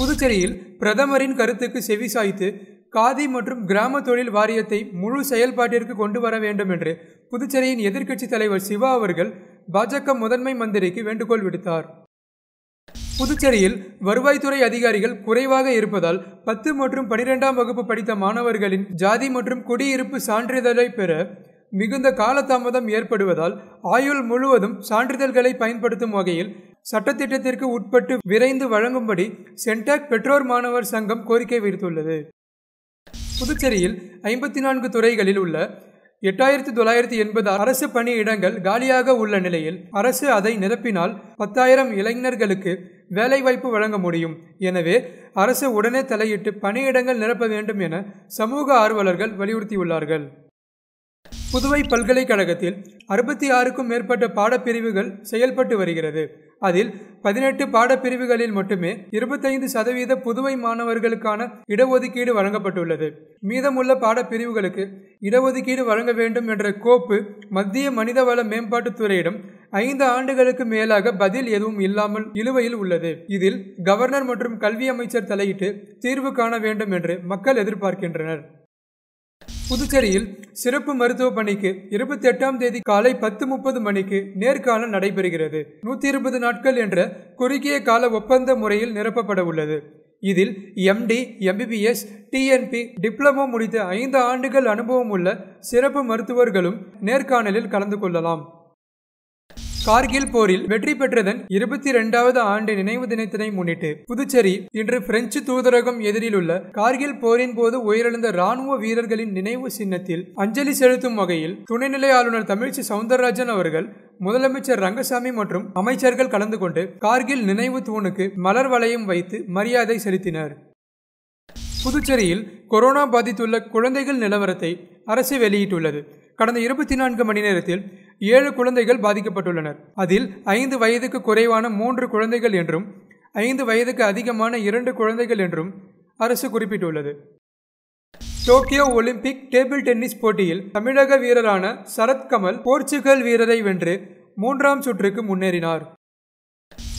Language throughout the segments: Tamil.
புதுச்சேரியில் பிரதமரின் கருத்துக்கு செவி சாய்த்து காதி மற்றும் கிராம தொழில் வாரியத்தை முழு செயல்பாட்டிற்கு கொண்டு வர வேண்டும் என்று புதுச்சேரியின் எதிர்க்கட்சித் தலைவர் சிவா அவர்கள் பாஜக முதன்மை மந்திரிக்கு வேண்டுகோள் விடுத்தார் புதுச்சேரியில் வருவாய்த்துறை அதிகாரிகள் குறைவாக இருப்பதால் பத்து மற்றும் பனிரெண்டாம் வகுப்பு படித்த மாணவர்களின் ஜாதி மற்றும் குடியிருப்பு சான்றிதழை பெற மிகுந்த காலதாமதம் ஏற்படுவதால் ஆயுள் முழுவதும் சான்றிதழ்களை பயன்படுத்தும் வகையில் சட்டத்திட்டத்திற்கு உட்பட்டு விரைந்து வழங்கும்படி சென்டாக் பெற்றோர் மாணவர் சங்கம் கோரிக்கை விடுத்துள்ளது புதுச்சேரியில் ஐம்பத்தி நான்கு துறைகளில் உள்ள எட்டாயிரத்தி தொள்ளாயிரத்தி எண்பது அரசு பணியிடங்கள் காலியாக உள்ள நிலையில் அரசு அதை நிரப்பினால் பத்தாயிரம் இளைஞர்களுக்கு வேலைவாய்ப்பு வழங்க முடியும் எனவே அரசு உடனே தலையிட்டு பணியிடங்கள் நிரப்ப வேண்டும் என சமூக ஆர்வலர்கள் வலியுறுத்தியுள்ளார்கள் புதுவை பல்கலைக்கழகத்தில் அறுபத்தி ஆறுக்கும் மேற்பட்ட பாடப்பிரிவுகள் செயல்பட்டு வருகிறது அதில் பதினெட்டு பாடப்பிரிவுகளில் மட்டுமே இருபத்தைந்து சதவீத புதுவை மாணவர்களுக்கான இடஒதுக்கீடு வழங்கப்பட்டுள்ளது மீதமுள்ள பாடப்பிரிவுகளுக்கு இடஒதுக்கீடு வழங்க வேண்டும் என்ற கோப்பு மத்திய மனிதவள மேம்பாட்டுத்துறையிடம் ஐந்து ஆண்டுகளுக்கு மேலாக பதில் எதுவும் இல்லாமல் இழுவையில் உள்ளது இதில் கவர்னர் மற்றும் கல்வி அமைச்சர் தலையிட்டு தீர்வு காண வேண்டும் என்று மக்கள் எதிர்பார்க்கின்றனர் புதுச்சேரியில் சிறப்பு மருத்துவ பணிக்கு இருபத்தி எட்டாம் தேதி காலை பத்து முப்பது மணிக்கு நேர்காணல் நடைபெறுகிறது நூற்றி இருபது நாட்கள் என்ற குறுகிய கால ஒப்பந்த முறையில் நிரப்பப்பட உள்ளது இதில் எம்டி எம்பிபிஎஸ் டிஎன்பி டிப்ளமோ முடித்த ஐந்து ஆண்டுகள் அனுபவம் உள்ள சிறப்பு மருத்துவர்களும் நேர்காணலில் கலந்து கொள்ளலாம் கார்கில் போரில் வெற்றி பெற்றதன் இருபத்தி இரண்டாவது ஆண்டு நினைவு தினத்தினை முன்னிட்டு புதுச்சேரி இன்று பிரெஞ்சு தூதரகம் எதிரில் உள்ள கார்கில் போரின் போது உயிரிழந்த ராணுவ வீரர்களின் நினைவு சின்னத்தில் அஞ்சலி செலுத்தும் வகையில் துணைநிலை ஆளுநர் தமிழ்ச்சி சவுந்தரராஜன் அவர்கள் முதலமைச்சர் ரங்கசாமி மற்றும் அமைச்சர்கள் கலந்து கொண்டு கார்கில் நினைவு தூணுக்கு மலர் வளையம் வைத்து மரியாதை செலுத்தினர் புதுச்சேரியில் கொரோனா பாதித்துள்ள குழந்தைகள் நிலவரத்தை அரசு வெளியிட்டுள்ளது கடந்த இருபத்தி நான்கு மணி நேரத்தில் ஏழு குழந்தைகள் பாதிக்கப்பட்டுள்ளனர் அதில் ஐந்து வயதுக்கு குறைவான மூன்று குழந்தைகள் என்றும் ஐந்து வயதுக்கு அதிகமான இரண்டு குழந்தைகள் என்றும் அரசு குறிப்பிட்டுள்ளது டோக்கியோ ஒலிம்பிக் டேபிள் டென்னிஸ் போட்டியில் தமிழக வீரரான சரத்கமல் போர்ச்சுகல் வீரரை வென்று மூன்றாம் சுற்றுக்கு முன்னேறினார்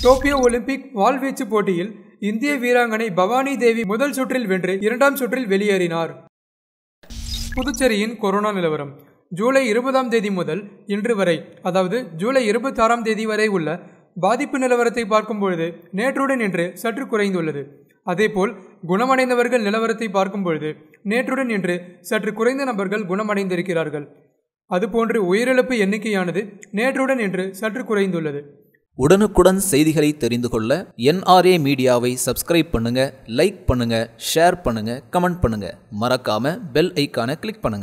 டோக்கியோ ஒலிம்பிக் வாள்வீச்சு போட்டியில் இந்திய வீராங்கனை பவானி தேவி முதல் சுற்றில் வென்று இரண்டாம் சுற்றில் வெளியேறினார் புதுச்சேரியின் கொரோனா நிலவரம் ஜூலை இருபதாம் தேதி முதல் இன்று வரை அதாவது ஜூலை இருபத்தாறாம் தேதி வரை உள்ள பாதிப்பு நிலவரத்தை பார்க்கும்பொழுது நேற்றுடன் இன்று சற்று குறைந்துள்ளது அதேபோல் குணமடைந்தவர்கள் நிலவரத்தை பார்க்கும்பொழுது நேற்றுடன் இன்று சற்று குறைந்த நபர்கள் குணமடைந்திருக்கிறார்கள் அதுபோன்று உயிரிழப்பு எண்ணிக்கையானது நேற்றுடன் இன்று சற்று குறைந்துள்ளது உடனுக்குடன் செய்திகளை தெரிந்து கொள்ள என்ஆர்ஏ மீடியாவை சப்ஸ்கிரைப் பண்ணுங்க லைக் பண்ணுங்க ஷேர் பண்ணுங்க கமெண்ட் பண்ணுங்க மறக்காம பெல் ஐக்கான கிளிக் பண்ணுங்க